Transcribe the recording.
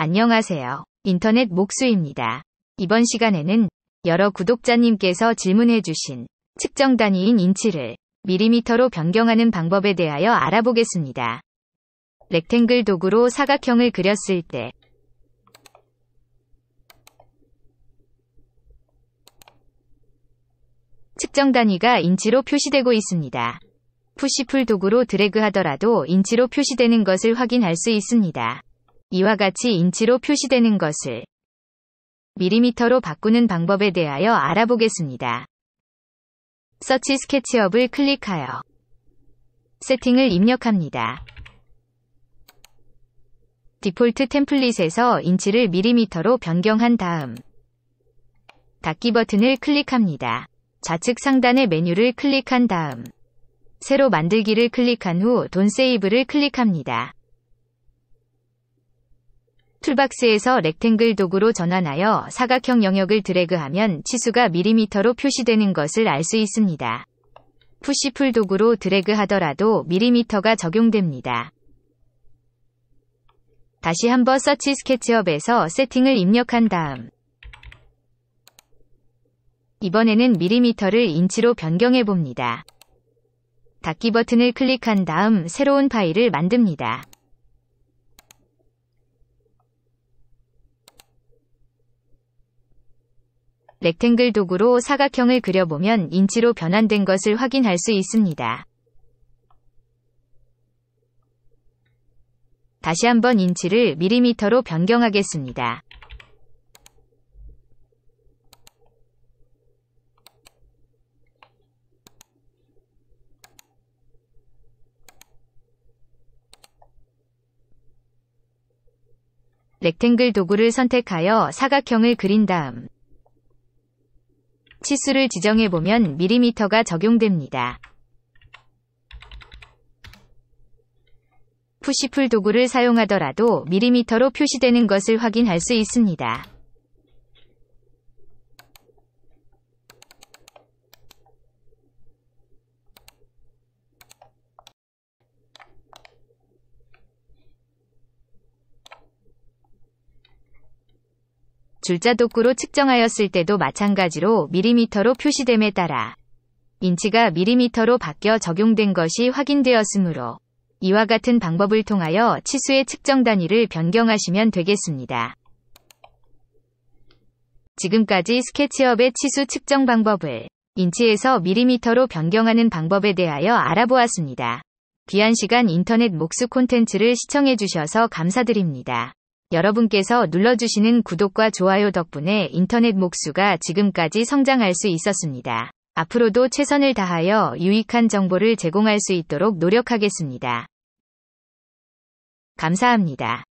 안녕하세요. 인터넷 목수입니다. 이번 시간에는 여러 구독자님께서 질문해주신 측정 단위인 인치를 밀리미터로 변경하는 방법에 대하여 알아보겠습니다. 렉탱글 도구로 사각형을 그렸을 때 측정 단위가 인치로 표시되고 있습니다. 푸시풀 도구로 드래그 하더라도 인치로 표시되는 것을 확인할 수 있습니다. 이와 같이 인치로 표시되는 것을 밀리미터로 바꾸는 방법에 대하여 알아보겠습니다. 서치 스케치업을 클릭하여 세팅을 입력합니다. 디폴트 템플릿에서 인치를 밀리미터로 변경한 다음 닫기 버튼을 클릭합니다. 좌측 상단의 메뉴를 클릭한 다음 새로 만들기를 클릭한 후 돈 세이브를 클릭합니다. 툴박스에서 렉탱글 도구로 전환하여 사각형 영역을 드래그하면 치수가 미리미터로 표시되는 것을 알 수 있습니다. 푸시풀 도구로 드래그하더라도 미리미터가 적용됩니다. 다시 한번 서치 스케치업에서 세팅을 입력한 다음 이번에는 미리미터를 인치로 변경해 봅니다. 닫기 버튼을 클릭한 다음 새로운 파일을 만듭니다. 렉탱글 도구로 사각형을 그려보면 인치로 변환된 것을 확인할 수 있습니다. 다시 한번 인치를 밀리미터로 변경하겠습니다. 렉탱글 도구를 선택하여 사각형을 그린 다음 치수를 지정해 보면 밀리미터가 적용됩니다. 푸시풀 도구를 사용하더라도 밀리미터로 표시되는 것을 확인할 수 있습니다. 줄자 도구로 측정하였을 때도 마찬가지로 밀리미터로 표시됨에 따라 인치가 밀리미터로 바뀌어 적용된 것이 확인되었으므로 이와 같은 방법을 통하여 치수의 측정 단위를 변경하시면 되겠습니다. 지금까지 스케치업의 치수 측정 방법을 인치에서 밀리미터로 변경하는 방법에 대하여 알아보았습니다. 귀한 시간 인터넷 목수 콘텐츠를 시청해주셔서 감사드립니다. 여러분께서 눌러주시는 구독과 좋아요 덕분에 인터넷 목수가 지금까지 성장할 수 있었습니다. 앞으로도 최선을 다하여 유익한 정보를 제공할 수 있도록 노력하겠습니다. 감사합니다.